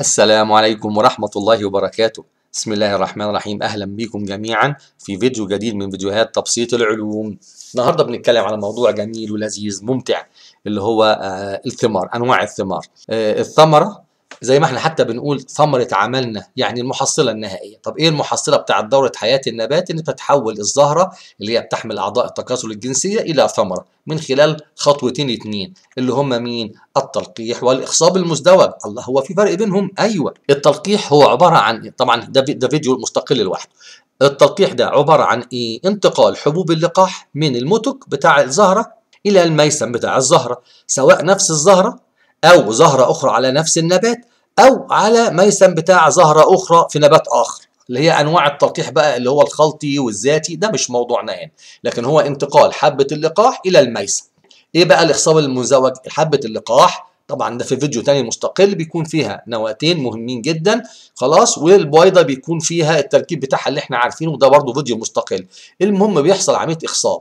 السلام عليكم ورحمة الله وبركاته بسم الله الرحمن الرحيم أهلا بكم جميعا في فيديو جديد من فيديوهات تبسيط العلوم النهاردة بنتكلم على موضوع جميل ولذيذ ممتع اللي هو آه الثمار أنواع الثمار آه الثمرة زي ما احنا حتى بنقول ثمرة عملنا يعني المحصلة النهائية طب ايه المحصلة بتاعت دورة حياة النبات ان تتحول الزهرة اللي هي بتحمل اعضاء التكاثر الجنسية الى ثمرة من خلال خطوتين اتنين اللي هم مين التلقيح والاخصاب المزدوج الله هو في فرق بينهم ايوه التلقيح هو عبارة عن إيه؟ طبعا ده, ده فيديو مستقل لوحده التلقيح ده عبارة عن ايه انتقال حبوب اللقاح من المتك بتاع الزهرة الى الميسم بتاع الزهرة سواء نفس الزهرة أو زهرة أخرى على نفس النبات أو على ميسم بتاع زهرة أخرى في نبات آخر اللي هي انواع التلقيح بقى اللي هو الخلطي والذاتي ده مش موضوعنا هنا لكن هو انتقال حبه اللقاح الى الميسم ايه بقى الاخصاب المزوج حبه اللقاح طبعا ده في فيديو تاني مستقل بيكون فيها نواتين مهمين جدا خلاص والبويضه بيكون فيها التركيب بتاعها اللي احنا عارفينه وده برضه فيديو مستقل المهم بيحصل عمليه اخصاب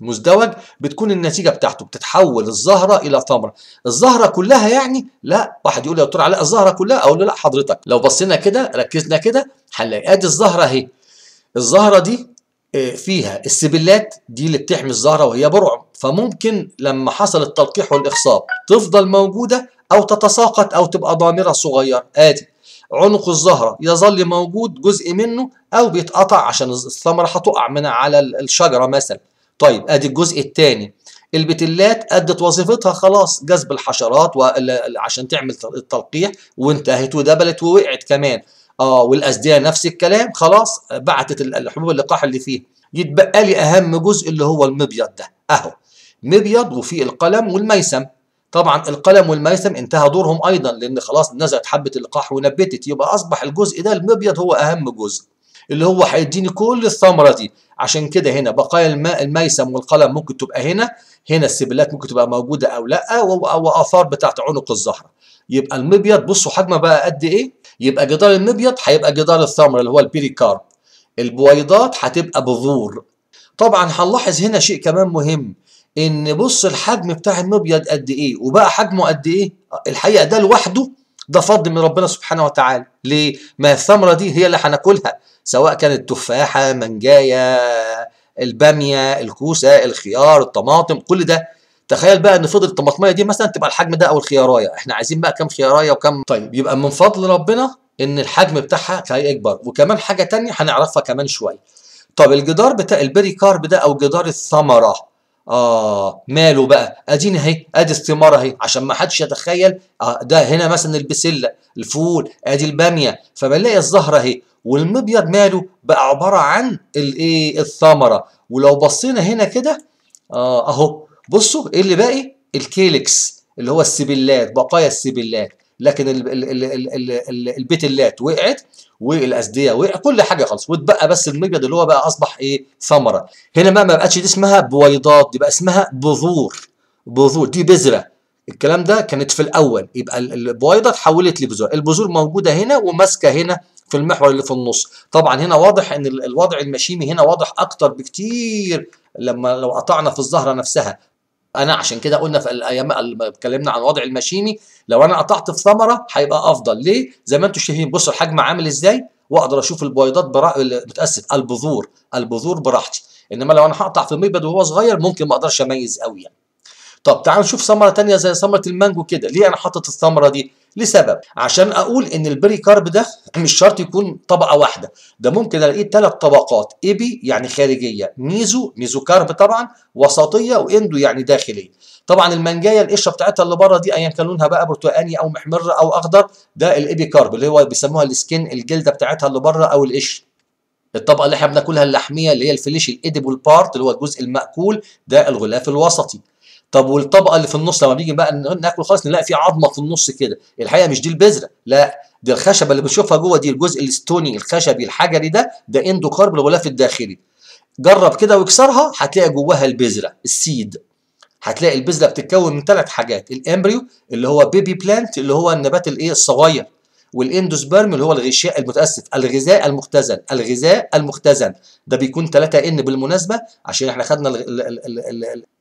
مزدوج بتكون النتيجه بتاعته بتتحول الزهره الى ثمره الزهره كلها يعني لا واحد يقول يا دكتور علاء الزهره كلها اقول له لا حضرتك لو بصينا كده ركزنا كده هنلاقي ادي الزهره اهي الزهره دي آه، فيها السبلات دي اللي بتحمي الزهره وهي برع فممكن لما حصل التلقيح والاخصاب تفضل موجوده او تتساقط او تبقى ضامره صغيره ادي عنق الزهره يظل موجود جزء منه او بيتقطع عشان الثمره هتقع من على الشجره مثلا طيب ادي الجزء الثاني البتلات ادت وظيفتها خلاص جذب الحشرات عشان تعمل التلقيح وانتهت ودبلت ووقعت كمان اه والاسديه نفس الكلام خلاص بعتت الحبوب اللقاح اللي فيه يتبقى لي اهم جزء اللي هو المبيض ده اهو مبيض وفيه القلم والميسم طبعا القلم والميسم انتهى دورهم ايضا لان خلاص نزلت حبه اللقاح ونبتت يبقى اصبح الجزء ده المبيض هو اهم جزء اللي هو هيديني كل الثمره دي عشان كده هنا بقايا الماء الميسم والقلم ممكن تبقى هنا هنا السبلات ممكن تبقى موجوده او لا واثار بتاعت عنق الزهره يبقى المبيض بصوا حجمه بقى قد ايه يبقى جدار المبيض هيبقى جدار الثمره اللي هو البيريكارب البويضات هتبقى بذور طبعا هنلاحظ هنا شيء كمان مهم ان بص الحجم بتاع المبيض قد ايه وبقى حجمه قد ايه الحقيقه ده لوحده ده فضل من ربنا سبحانه وتعالى ليه ما الثمره دي هي اللي هناكلها سواء كانت تفاحة منجاية البامية الكوسة الخيار الطماطم كل ده تخيل بقى ان فضل الطماطمية دي مثلا تبقى الحجم ده او الخياراية احنا عايزين بقى كم خياراية وكم طيب يبقى من فضل ربنا ان الحجم بتاعها هيكبر وكمان حاجة تانية هنعرفها كمان شوية طب الجدار بتاع البري كارب ده او جدار الثمره اه ماله بقى ادينا اهي ادي الثمرة اهي عشان ما حدش يتخيل آه ده هنا مثلا البسله الفول ادي الباميه فبنلاقي الزهره اهي والمبيض ماله بقى عباره عن الايه الثمره ولو بصينا هنا كده آه اهو بصوا ايه اللي باقي الكيلكس اللي هو السبلات بقايا السبلات لكن البتلات وقعت والاسديه وقع كل حاجه خالص واتبقى بس المبيض اللي هو بقى اصبح ايه ثمره هنا بقى ما بقتش دي اسمها بويضات دي بقى اسمها بذور بذور دي بذره الكلام ده كانت في الاول يبقى البويضه اتحولت لبذور البذور موجوده هنا وماسكه هنا في المحور اللي في النص طبعا هنا واضح ان الوضع المشيمي هنا واضح اكتر بكتير لما لو قطعنا في الزهره نفسها انا عشان كده قلنا في الايام اتكلمنا عن وضع المشيمي لو انا قطعت في ثمره هيبقى افضل ليه زي ما انتم شايفين بصوا الحجم عامل ازاي واقدر اشوف البويضات برا... متاسف البذور البذور براحتي انما لو انا هقطع في مبيض وهو صغير ممكن ما اقدرش اميز قوي يعني طب تعال نشوف ثمره ثانيه زي ثمره المانجو كده ليه انا حاطط الثمره دي لسبب عشان اقول ان البري كارب ده مش شرط يكون طبقه واحده ده ممكن الاقيه ثلاث طبقات ايبي يعني خارجيه ميزو ميزو كارب طبعا وسطيه واندو يعني داخليه طبعا المانجايه القشره بتاعتها اللي بره دي ايا كان لونها بقى برتقاني او محمر او اخضر ده الايبي كارب اللي هو بيسموها السكين الجلده بتاعتها اللي بره او القشر الطبقه اللي احنا بناكلها اللحميه اللي هي الفليش الايديبل بارت اللي هو الجزء الماكول ده الغلاف الوسطي طب والطبقه اللي في النص لما بيجي بقى ناكل خالص نلاقي في عظمه في النص كده الحقيقه مش دي البذره لا دي الخشبه اللي بنشوفها جوه دي الجزء الستوني الخشبي الحجري ده ده اندوكارب الغلاف الداخلي جرب كده واكسرها هتلاقي جواها البذره السيد هتلاقي البذره بتتكون من ثلاث حاجات الامبريو اللي هو بيبي بلانت اللي هو النبات الايه الصغير والاندوسبرم اللي هو الغشاء المتأسف الغذاء المختزن الغذاء المختزن ده بيكون 3 ان بالمناسبة عشان احنا خدنا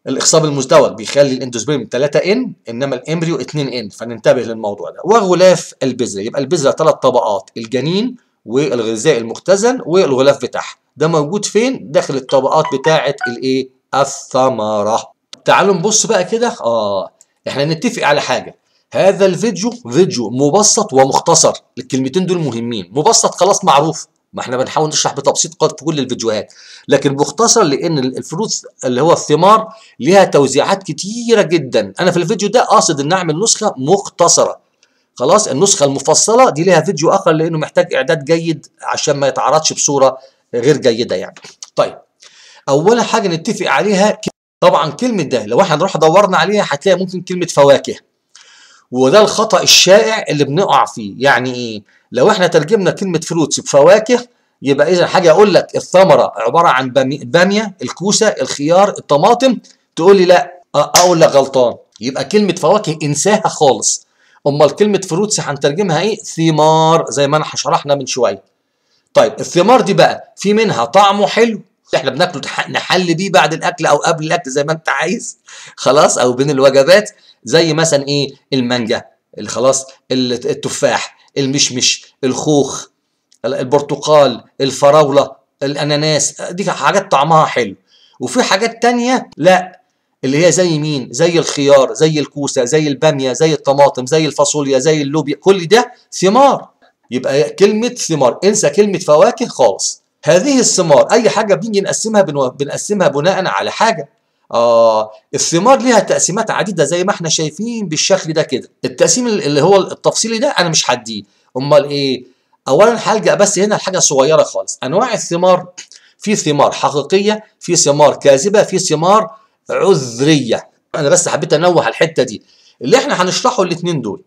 الاخصاب المزدوج بيخلي الاندوسبرم 3 ان انما الامبريو 2 ان فننتبه للموضوع ده وغلاف البذرة يبقى البذرة ثلاث طبقات الجنين والغذاء المختزن والغلاف بتاعها ده موجود فين داخل الطبقات بتاعة الايه الثمرة تعالوا نبص بقى كده اه احنا نتفق على حاجة هذا الفيديو فيديو مبسط ومختصر الكلمتين دول مهمين مبسط خلاص معروف ما احنا بنحاول نشرح بتبسيط في كل الفيديوهات لكن مختصر لان الفروت اللي هو الثمار ليها توزيعات كتيره جدا انا في الفيديو ده قاصد ان اعمل نسخه مختصره خلاص النسخه المفصله دي ليها فيديو اخر لانه محتاج اعداد جيد عشان ما يتعرضش بصوره غير جيده يعني طيب اول حاجه نتفق عليها طبعا كلمه ده لو احنا نروح دورنا عليها هتلاقي ممكن كلمه فواكه وده الخطأ الشائع اللي بنقع فيه يعني ايه لو احنا ترجمنا كلمة فروتس بفواكه يبقى اذا حاجة اقول لك الثمرة عبارة عن بامية الكوسة الخيار الطماطم تقول لي لا اقول لك غلطان يبقى كلمة فواكه انساها خالص امال كلمة فروتس هنترجمها ايه ثمار زي ما انا شرحنا من شوية طيب الثمار دي بقى في منها طعمه حلو احنا بناكله نحل بيه بعد الاكل او قبل الاكل زي ما انت عايز خلاص او بين الوجبات زي مثلا ايه المانجا خلاص التفاح المشمش الخوخ البرتقال الفراوله الاناناس دي حاجات طعمها حلو وفي حاجات تانية لا اللي هي زي مين زي الخيار زي الكوسه زي الباميه زي الطماطم زي الفاصوليا زي اللوبيا كل ده ثمار يبقى كلمه ثمار انسى كلمه فواكه خالص هذه الثمار اي حاجه بنيجي نقسمها بنقسمها بناء على حاجه آه الثمار ليها تقسيمات عديده زي ما احنا شايفين بالشكل ده كده التقسيم اللي هو التفصيلي ده انا مش هديه امال ايه اولا هلجا بس هنا لحاجه صغيره خالص انواع الثمار في ثمار حقيقيه في ثمار كاذبه في ثمار عذريه انا بس حبيت انوه على الحته دي اللي احنا هنشرحه الاثنين دول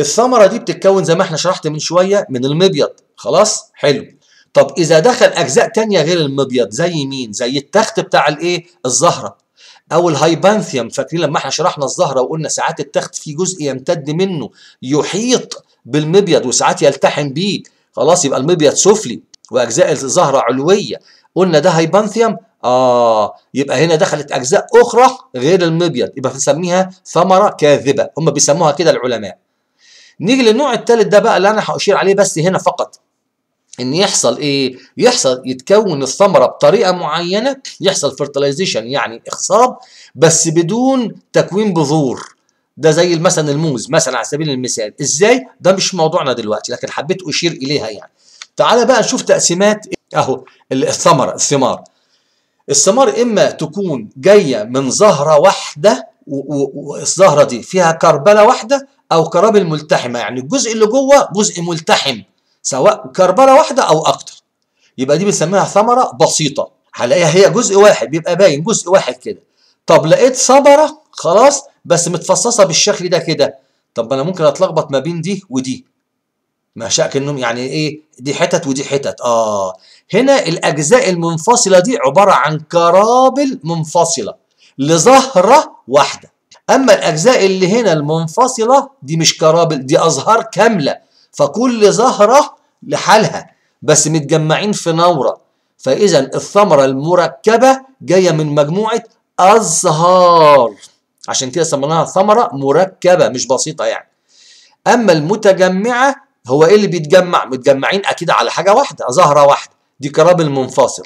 الثمره دي بتتكون زي ما احنا شرحت من شويه من المبيض خلاص حلو طب اذا دخل اجزاء تانية غير المبيض زي مين زي التخت بتاع الايه الزهره او الهايبانثيوم فاكرين لما احنا شرحنا الزهره وقلنا ساعات التخت في جزء يمتد منه يحيط بالمبيض وساعات يلتحم بيه خلاص يبقى المبيض سفلي واجزاء الزهره علويه قلنا ده هايبانثيوم اه يبقى هنا دخلت اجزاء اخرى غير المبيض يبقى بنسميها ثمره كاذبه هم بيسموها كده العلماء نيجي للنوع الثالث ده بقى اللي انا هاشير عليه بس هنا فقط ان يحصل ايه يحصل يتكون الثمره بطريقه معينه يحصل فرتلايزيشن يعني اخصاب بس بدون تكوين بذور ده زي مثلا الموز مثلا على سبيل المثال ازاي ده مش موضوعنا دلوقتي لكن حبيت اشير اليها يعني تعالى بقى نشوف تقسيمات اهو الثمره الثمار الثمار اما تكون جايه من زهره واحده والزهره دي فيها كربله واحده او كرابل ملتحمه يعني الجزء اللي جوه جزء ملتحم سواء كربله واحده او اكتر يبقى دي بنسميها ثمره بسيطه هلاقيها هي جزء واحد بيبقى باين جزء واحد كده طب لقيت ثمره خلاص بس متفصصه بالشكل ده كده طب انا ممكن اتلخبط ما بين دي ودي ما كأنهم يعني ايه دي حتت ودي حتت اه هنا الاجزاء المنفصله دي عباره عن كرابل منفصله لزهره واحده اما الاجزاء اللي هنا المنفصله دي مش كرابل دي ازهار كامله فكل زهرة لحالها بس متجمعين في نورة فإذا الثمرة المركبة جاية من مجموعة أزهار عشان كده سميناها ثمرة مركبة مش بسيطة يعني أما المتجمعة هو إيه اللي بيتجمع متجمعين أكيد على حاجة واحدة زهرة واحدة دي كرابل منفصل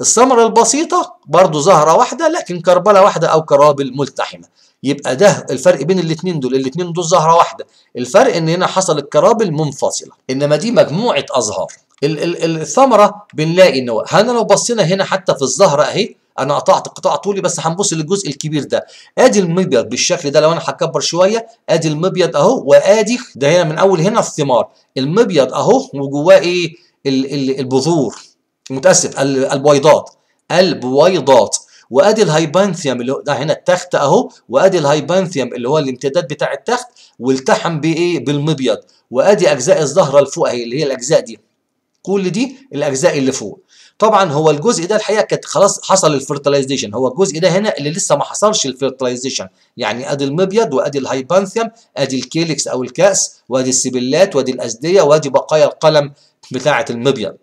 الثمرة البسيطة برضو زهرة واحدة لكن كربلة واحدة أو كرابل ملتحمة يبقى ده الفرق بين الاثنين دول الاثنين دول زهره واحده الفرق ان هنا حصل الكرابل منفصله انما دي مجموعه ازهار الثمره بنلاقي ان هنا لو بصينا هنا حتى في الزهره اهي انا قطعت قطاع طولي بس هنبص للجزء الكبير ده ادي المبيض بالشكل ده لو انا هكبر شويه ادي المبيض اهو وادي ده هنا من اول هنا الثمار المبيض اهو وجواه ايه البذور متاسف البويضات البويضات وادي الهايبانثيوم اللي هو ده هنا التخت اهو وادي الهايبانثيوم اللي هو الامتداد بتاع التخت والتحم بايه بالمبيض وادي اجزاء الزهره لفوق اهي اللي هي الاجزاء دي كل دي الاجزاء اللي فوق طبعا هو الجزء ده الحقيقه كانت خلاص حصل الفيرتلايزيشن هو الجزء ده هنا اللي لسه ما حصلش الفيرتلايزيشن يعني ادي المبيض وادي الهايبانثيوم ادي الكيلكس او الكاس وادي السبلات وادي الاسديه وادي بقايا القلم بتاعه المبيض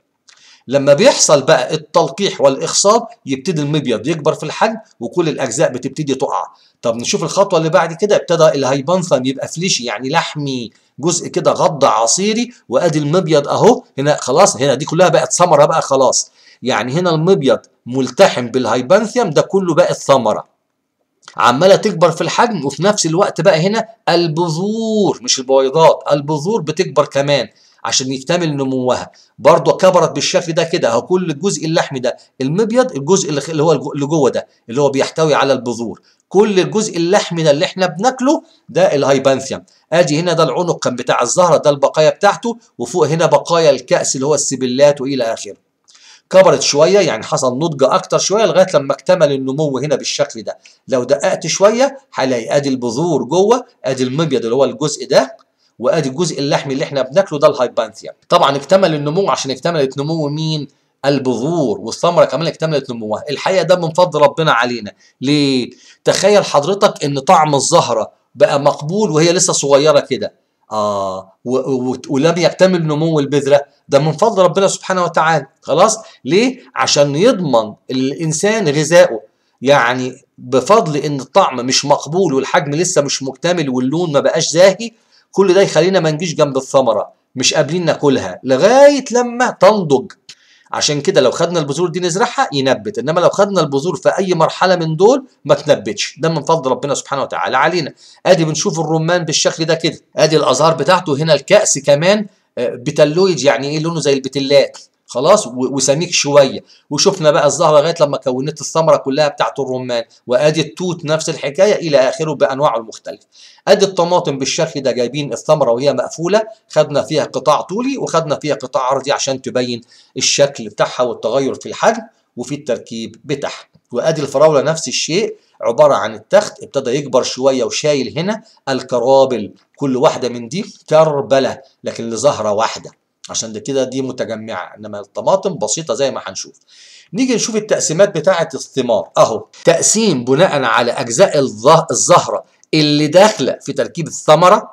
لما بيحصل بقى التلقيح والاخصاب يبتدي المبيض يكبر في الحجم وكل الاجزاء بتبتدي تقع طب نشوف الخطوه اللي بعد كده ابتدى الهايبانثم يبقى فليشي يعني لحمي جزء كده غض عصيري وادي المبيض اهو هنا خلاص هنا دي كلها بقت ثمره بقى خلاص يعني هنا المبيض ملتحم بالهايبانثيوم ده كله بقت ثمره عماله تكبر في الحجم وفي نفس الوقت بقى هنا البذور مش البويضات البذور بتكبر كمان عشان يكتمل نموها برضه كبرت بالشكل ده كده اهو كل الجزء اللحمي ده المبيض الجزء اللي هو اللي جوه ده اللي هو بيحتوي على البذور كل الجزء اللحمي ده اللي احنا بناكله ده الهايبانثيوم ادي هنا ده العنق كان بتاع الزهره ده البقايا بتاعته وفوق هنا بقايا الكأس اللي هو السبلات والى اخره كبرت شوية يعني حصل نضج أكتر شوية لغاية لما اكتمل النمو هنا بالشكل ده لو دققت شوية هلاقي أدي البذور جوه أدي المبيض اللي هو الجزء ده وادي الجزء اللحمي اللي احنا بناكله ده الهايبانثيا طبعا اكتمل النمو عشان اكتملت نمو مين البذور والثمره كمان اكتملت نموها الحقيقه ده من فضل ربنا علينا ليه تخيل حضرتك ان طعم الزهره بقى مقبول وهي لسه صغيره كده آه ولم يكتمل نمو البذرة ده من فضل ربنا سبحانه وتعالى خلاص ليه عشان يضمن الإنسان غذائه يعني بفضل إن الطعم مش مقبول والحجم لسه مش مكتمل واللون ما بقاش زاهي كل ده يخلينا ما نجيش جنب الثمره مش قابلين ناكلها لغايه لما تنضج عشان كده لو خدنا البذور دي نزرعها ينبت انما لو خدنا البذور في اي مرحله من دول ما تنبتش ده من فضل ربنا سبحانه وتعالى علينا ادي بنشوف الرمان بالشكل ده كده ادي الازهار بتاعته هنا الكأس كمان آه، بتلويد يعني ايه لونه زي البتلات خلاص وسميك شويه وشفنا بقى الزهره لغايه لما كونت الثمره كلها بتاعت الرمان وادي التوت نفس الحكايه الى اخره بانواعه المختلفه ادي الطماطم بالشكل ده جايبين الثمره وهي مقفوله خدنا فيها قطاع طولي وخدنا فيها قطاع عرضي عشان تبين الشكل بتاعها والتغير في الحجم وفي التركيب بتاعها وادي الفراوله نفس الشيء عباره عن التخت ابتدى يكبر شويه وشايل هنا الكرابل كل واحده من دي كربله لكن لزهره واحده عشان ده كده دي متجمعه انما الطماطم بسيطه زي ما هنشوف نيجي نشوف التقسيمات بتاعه الثمار اهو تقسيم بناء على اجزاء الزهره اللي داخله في تركيب الثمره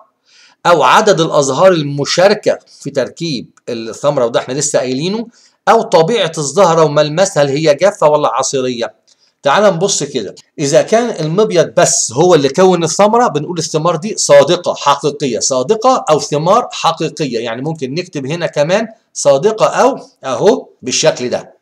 او عدد الازهار المشاركه في تركيب الثمره وده احنا لسه قايلينه او طبيعه الزهره وملمسها هل هي جافه ولا عصيريه تعال نبص كده اذا كان المبيض بس هو اللي كون الثمره بنقول الثمار دي صادقه حقيقيه صادقه او ثمار حقيقيه يعني ممكن نكتب هنا كمان صادقه او اهو بالشكل ده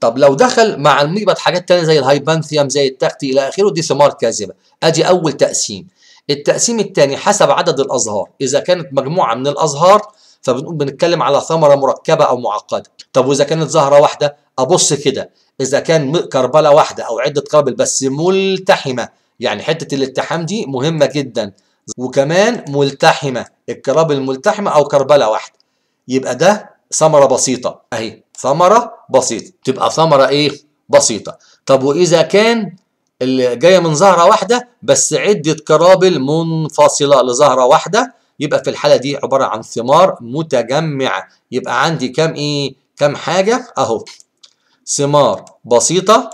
طب لو دخل مع المبيض حاجات تانية زي الهايبانثيوم زي التخت الى اخره دي ثمار كاذبه ادي اول تقسيم التقسيم الثاني حسب عدد الازهار اذا كانت مجموعه من الازهار فبنقول بنتكلم على ثمره مركبه او معقده طب واذا كانت زهره واحده ابص كده اذا كان كربله واحده او عده قابل بس ملتحمه يعني حته الالتحام دي مهمه جدا وكمان ملتحمه الكرابل الملتحمه او كربله واحده يبقى ده ثمره بسيطه اهي ثمره بسيطه تبقى ثمره ايه بسيطه طب واذا كان اللي جايه من زهره واحده بس عده كرابل منفصله لزهره واحده يبقى في الحالة دي عبارة عن ثمار متجمعة يبقى عندي كام إيه؟ كام حاجة أهو ثمار بسيطة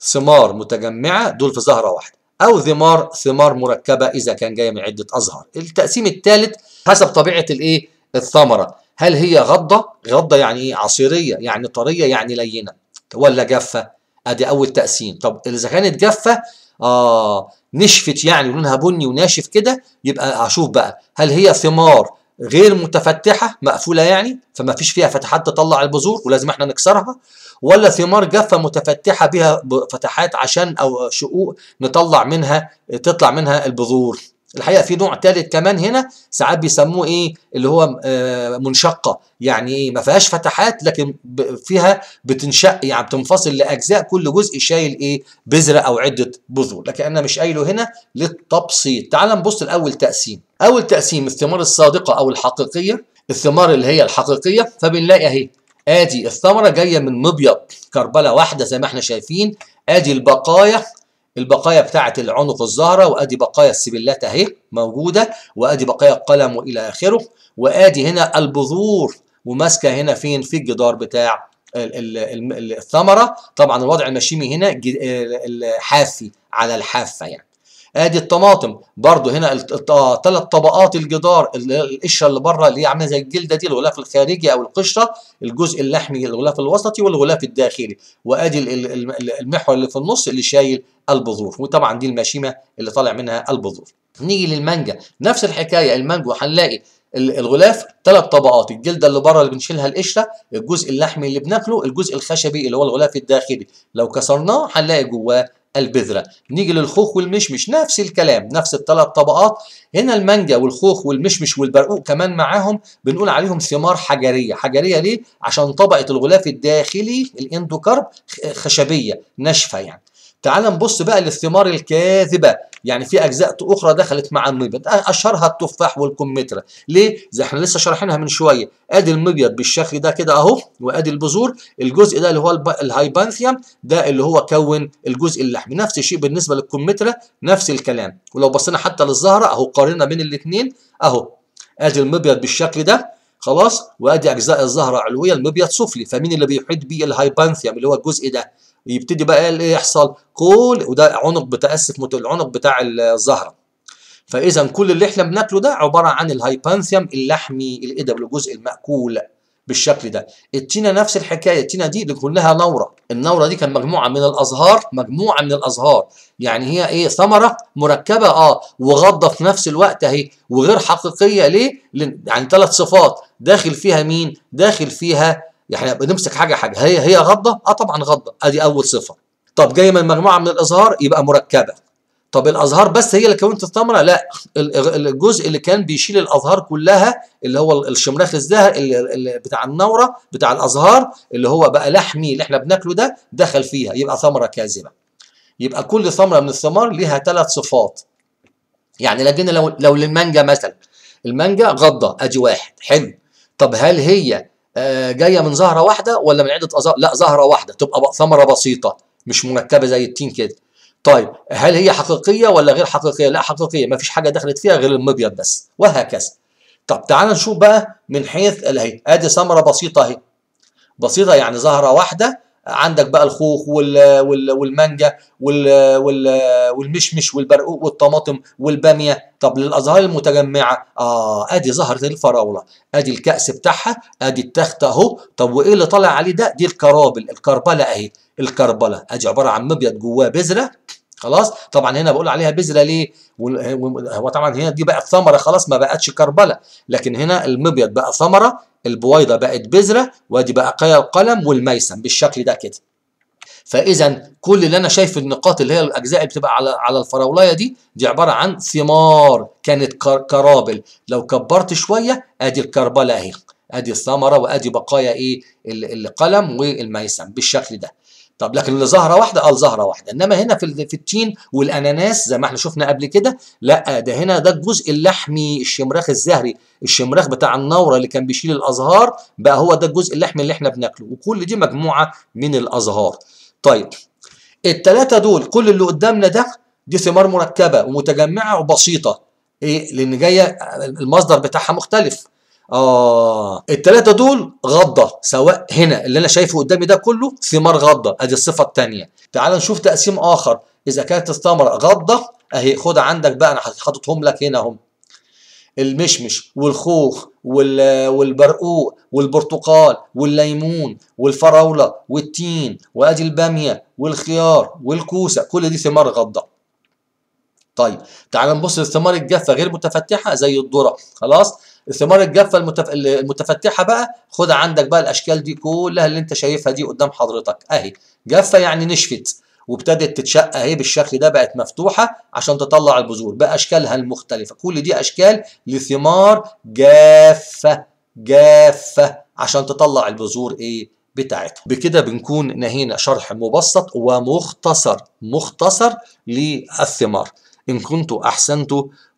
ثمار متجمعة دول في زهرة واحدة أو ذمار ثمار مركبة إذا كان جاية من عدة أزهار التقسيم الثالث حسب طبيعة الإيه؟ الثمرة هل هي غضة؟ غضة يعني إيه؟ عصيرية يعني طرية يعني لينة ولا جافة؟ أدي أول تقسيم طب إذا كانت جافة آه نشفت يعني ولونها بني وناشف كده يبقى هشوف بقى هل هي ثمار غير متفتحه مقفوله يعني فما فيش فيها فتحات تطلع البذور ولازم احنا نكسرها ولا ثمار جافه متفتحه بها فتحات عشان او شقوق نطلع منها تطلع منها البذور الحقيقه في نوع ثالث كمان هنا ساعات بيسموه ايه اللي هو آه، منشقه يعني ايه ما فيهاش فتحات لكن فيها بتنشق يعني بتنفصل لاجزاء كل جزء شايل ايه بذره او عده بذور لكن انا مش قايله هنا للتبسيط تعال نبص لاول تقسيم اول تقسيم الثمار الصادقه او الحقيقيه الثمار اللي هي الحقيقيه فبنلاقي اهي ادي الثمره جايه من مبيض كربله واحده زي ما احنا شايفين ادي البقايا البقايا بتاعه العنق الزهره وادي بقايا السبلات اهي موجوده وادي بقايا القلم والى اخره وادي هنا البذور وماسكه هنا فين في الجدار بتاع الثمره طبعا الوضع المشيمي هنا حافي على الحافه يعني ادي الطماطم برضو هنا ثلاث آه، طبقات الجدار القشره اللي بره اللي هي عامله زي الجلده دي الغلاف الخارجي او القشره الجزء اللحمي الغلاف الوسطي والغلاف الداخلي وادي المحور اللي في النص اللي شايل البذور وطبعا دي المشيمه اللي طالع منها البذور نيجي للمانجا نفس الحكايه المانجو هنلاقي الغلاف ثلاث طبقات الجلده اللي بره اللي بنشيلها القشره الجزء اللحمي اللي بناكله الجزء الخشبي اللي هو الغلاف الداخلي لو كسرناه هنلاقي جواه البذرة نيجي للخوخ والمشمش نفس الكلام نفس الثلاث طبقات هنا المانجا والخوخ والمشمش والبرقوق كمان معاهم بنقول عليهم ثمار حجرية حجرية ليه؟ عشان طبقة الغلاف الداخلي الاندوكارب خشبية ناشفة يعني تعال نبص بقى للثمار الكاذبة يعني في اجزاء اخرى دخلت مع المبيض اشهرها التفاح والكمثرى ليه زي احنا لسه شارحينها من شويه ادي المبيض بالشكل ده كده اهو وادي البذور الجزء ده اللي هو الهايبانثيوم ده اللي هو كون الجزء اللحمي نفس الشيء بالنسبه للكمثرى نفس الكلام ولو بصينا حتى للزهره اهو قارنا بين الاثنين اهو ادي المبيض بالشكل ده خلاص وادي اجزاء الزهره علويه المبيض سفلي فمين اللي بيحيط بيه الهايبانثيوم اللي هو الجزء ده يبتدي بقى ايه يحصل كل وده عنق بتاسف العنق بتاع الزهره فاذا كل اللي احنا بناكله ده عباره عن الهايبانثيوم اللحمي الادب الجزء الماكول بالشكل ده التينه نفس الحكايه التينه دي اللي كلها نوره النوره دي كان مجموعه من الازهار مجموعه من الازهار يعني هي ايه ثمره مركبه اه وغضه في نفس الوقت اهي وغير حقيقيه ليه يعني ثلاث صفات داخل فيها مين داخل فيها يعني بنمسك حاجه حاجه هي هي غضه اه طبعا غضه ادي اول صفه طب جايه من مجموعه من الازهار يبقى مركبه طب الازهار بس هي اللي كونت الثمره لا الجزء اللي كان بيشيل الازهار كلها اللي هو الشمراخ الزهر اللي بتاع النوره بتاع الازهار اللي هو بقى لحمي اللي احنا بناكله ده دخل فيها يبقى ثمره كاذبه يبقى كل ثمره من الثمار ليها ثلاث صفات يعني لو لو للمانجا مثلا المانجا غضه ادي واحد حلو طب هل هي آه، جايه من زهره واحده ولا من عده ازهار لا زهره واحده تبقى ثمره بسيطه مش مركبه زي التين كده طيب هل هي حقيقيه ولا غير حقيقيه لا حقيقيه مفيش حاجه دخلت فيها غير المبيض بس وهكذا طب تعالى نشوف بقى من حيث الهي ادي ثمره بسيطه اهي بسيطه يعني زهره واحده عندك بقى الخوخ وال وال والمانجا وال وال والمشمش والبرقوق والطماطم والباميه طب للازهار المتجمعه اه ادي زهره الفراوله ادي الكأس بتاعها ادي التخت اهو طب وايه اللي طالع عليه ده دي الكرابل الكربله اهي الكربله ادي عباره عن مبيض جواه بذره خلاص طبعا هنا بقول عليها بذره ليه هو طبعا هنا دي بقت ثمره خلاص ما بقتش كربله لكن هنا المبيض بقى ثمره البويضه بقت بذره وادي بقايا القلم والميسم بالشكل ده كده فاذا كل اللي انا شايف النقاط اللي هي الاجزاء اللي بتبقى على على الفراوليه دي دي عباره عن ثمار كانت كرابل لو كبرت شويه ادي الكربله اهي ادي الثمره وادي بقايا ايه القلم والميسم بالشكل ده طب لكن اللي زهره واحده قال زهره واحده انما هنا في في التين والاناناس زي ما احنا شفنا قبل كده لا ده هنا ده الجزء اللحمي الشمراخ الزهري الشمراخ بتاع النوره اللي كان بيشيل الازهار بقى هو ده الجزء اللحمي اللي احنا بناكله وكل دي مجموعه من الازهار طيب التلاتة دول كل اللي قدامنا ده دي ثمار مركبه ومتجمعه وبسيطه ايه لان جايه المصدر بتاعها مختلف اه التلاتة دول غضة سواء هنا اللي انا شايفه قدامي ده كله ثمار غضة ادي الصفة الثانية تعال نشوف تقسيم اخر اذا كانت الثمرة غضة اهي خدها عندك بقى انا حاططهم لك هنا اهم المشمش والخوخ والبرقوق والبرتقال والليمون والفراولة والتين وادي البامية والخيار والكوسة كل دي ثمار غضة طيب تعال نبص للثمار الجافة غير متفتحة زي الذرة خلاص الثمار الجافه المتف... المتفتحه بقى خد عندك بقى الاشكال دي كلها اللي انت شايفها دي قدام حضرتك اهي جافه يعني نشفت وابتدت تتشق اهي بالشكل ده بقت مفتوحه عشان تطلع البذور باشكالها المختلفه كل دي اشكال لثمار جافه جافه عشان تطلع البذور ايه بتاعتها بكده بنكون نهينا شرح مبسط ومختصر مختصر للثمار إن كنت أحسنت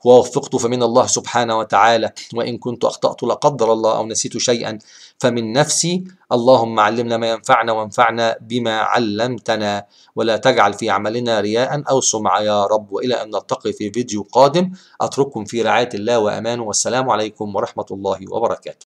ووفقت فمن الله سبحانه وتعالى وإن كنت أخطأت لا قدر الله أو نسيت شيئا فمن نفسي اللهم علمنا ما ينفعنا وانفعنا بما علمتنا ولا تجعل في عملنا رياء أو سمعة يا رب وإلى أن نلتقي في فيديو قادم أترككم في رعاية الله وأمانه والسلام عليكم ورحمة الله وبركاته